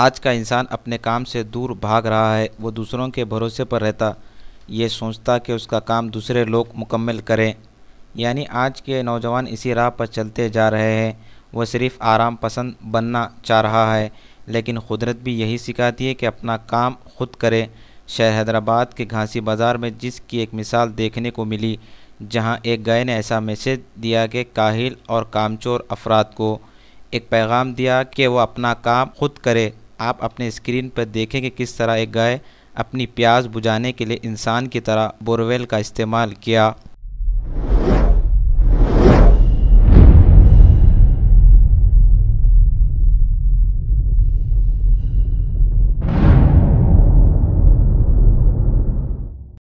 आज का इंसान अपने काम से दूर भाग रहा है वो दूसरों के भरोसे पर रहता ये सोचता कि उसका काम दूसरे लोग मुकम्मल करें यानी आज के नौजवान इसी राह पर चलते जा रहे हैं वह सिर्फ़ आराम पसंद बनना चाह रहा है लेकिन कुदरत भी यही सिखाती है कि अपना काम खुद करे शहर हैदराबाद के घासी बाज़ार में जिसकी एक मिसाल देखने को मिली जहां एक गाय ने ऐसा मैसेज दिया कि काहिल और कामचोर अफराद को एक पैगाम दिया कि वह अपना काम खुद करे आप अपने स्क्रीन पर देखें कि किस तरह एक गाय अपनी प्यास बुझाने के लिए इंसान की तरह बोरवेल का इस्तेमाल किया